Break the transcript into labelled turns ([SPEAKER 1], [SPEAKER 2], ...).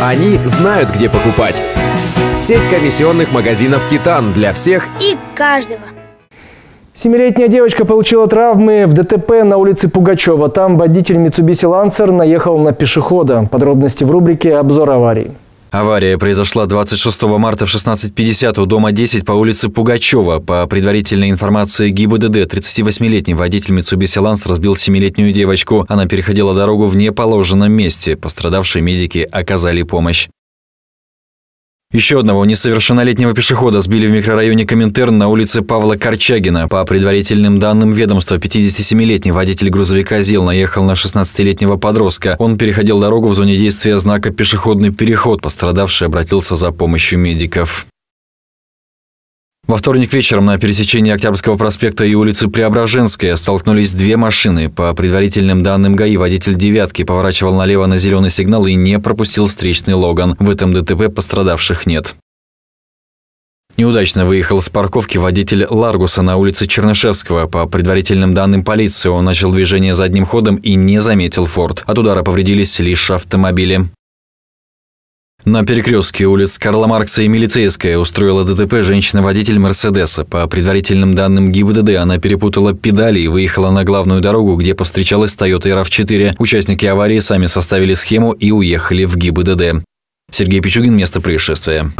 [SPEAKER 1] Они знают, где покупать. Сеть комиссионных магазинов «Титан» для всех и каждого.
[SPEAKER 2] Семилетняя девочка получила травмы в ДТП на улице Пугачева. Там водитель Mitsubishi Lancer наехал на пешехода. Подробности в рубрике «Обзор аварий».
[SPEAKER 3] Авария произошла 26 марта в 16.50 у дома 10 по улице Пугачева. По предварительной информации ГИБДД, 38-летний водитель Mitsubishi Lance разбил 7-летнюю девочку. Она переходила дорогу в неположенном месте. Пострадавшие медики оказали помощь. Еще одного несовершеннолетнего пешехода сбили в микрорайоне Коминтерн на улице Павла Корчагина. По предварительным данным ведомства, 57-летний водитель грузовика «ЗИЛ» наехал на 16-летнего подростка. Он переходил дорогу в зоне действия знака «Пешеходный переход». Пострадавший обратился за помощью медиков. Во вторник вечером на пересечении Октябрьского проспекта и улицы Преображенская столкнулись две машины. По предварительным данным ГАИ, водитель «девятки» поворачивал налево на зеленый сигнал и не пропустил встречный «Логан». В этом ДТП пострадавших нет. Неудачно выехал с парковки водитель «Ларгуса» на улице Чернышевского. По предварительным данным полиции, он начал движение задним ходом и не заметил «Форд». От удара повредились лишь автомобили. На перекрестке улиц Карла Маркса и Милицейская устроила ДТП женщина-водитель Мерседеса. По предварительным данным ГИБДД, она перепутала педали и выехала на главную дорогу, где повстречалась Toyota RAV4. Участники аварии сами составили схему и уехали в ГИБДД. Сергей Пичугин, место происшествия.